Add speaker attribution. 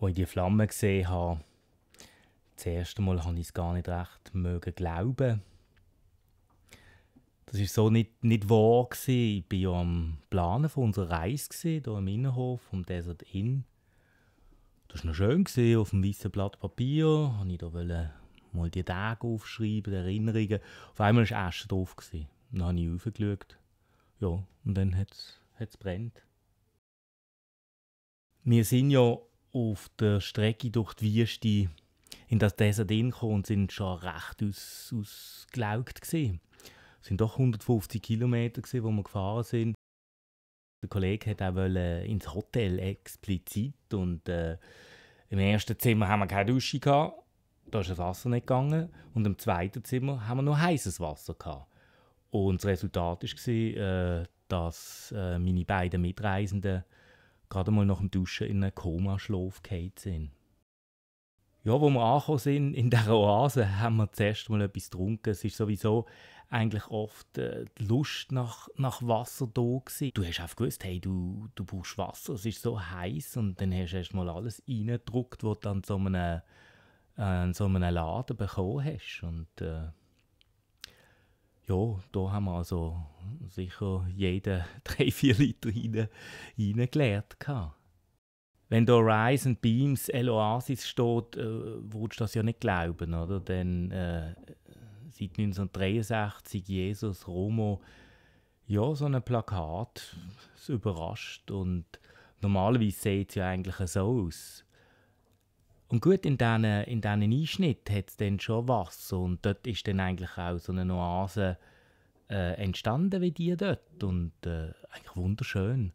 Speaker 1: Als ich die Flamme gesehen habe, das erste Mal habe ich es gar nicht recht mögen glauben. Das war so nicht, nicht wahr. Gewesen. Ich war ja am Planen von unserer Reise, gewesen, hier im Innenhof, vom Desert Inn. Das war noch schön, gewesen, auf dem weißen Blatt Papier. Und ich wollte mal die Tage aufschreiben, die Erinnerungen. Auf einmal war Asche drauf. Gewesen. Dann habe ich raufgeschaut. Ja, und dann hat es brennt. Wir sind ja auf der Strecke durch die Wüste in das Desadin gekommen und sind schon recht aus, ausgelaugt gewesen. Es sind doch 150 Kilometer gewesen, wo wir gefahren sind. Der Kollege hat auch äh, ins Hotel explizit und äh, im ersten Zimmer haben wir keine Dusche gehabt, da ist das Wasser nicht gegangen und im zweiten Zimmer haben wir nur heißes Wasser gehabt. Und das Resultat war, äh, dass äh, meine beiden Mitreisenden gerade mal nach dem Duschen in einen Komaschlaf gefallen sind. Ja, wo wir angekommen sind, in dieser Oase, haben wir zuerst mal etwas getrunken. Es war sowieso eigentlich oft äh, die Lust nach, nach Wasser da gewesen. Du hast auch gewusst, hey, du, du brauchst Wasser, es ist so heiß und dann hast du erst mal alles reingedruckt, was du an so einem, äh, an so einem Laden bekommen hast. Und äh, ja, da haben wir also sicher jeden drei, vier Liter hineingeleert. Gehabt. Wenn da Rise and Beams Eloasis steht, äh, würdest du das ja nicht glauben, oder? Denn äh, seit 1963 Jesus Romo ja, so ein Plakat. Es überrascht und normalerweise sieht es ja eigentlich so aus. Und gut, in diesen in diesen Einschnitt hat es dann schon Wasser und dort ist dann eigentlich auch so eine Oase äh, entstanden wie die dort und äh, eigentlich wunderschön.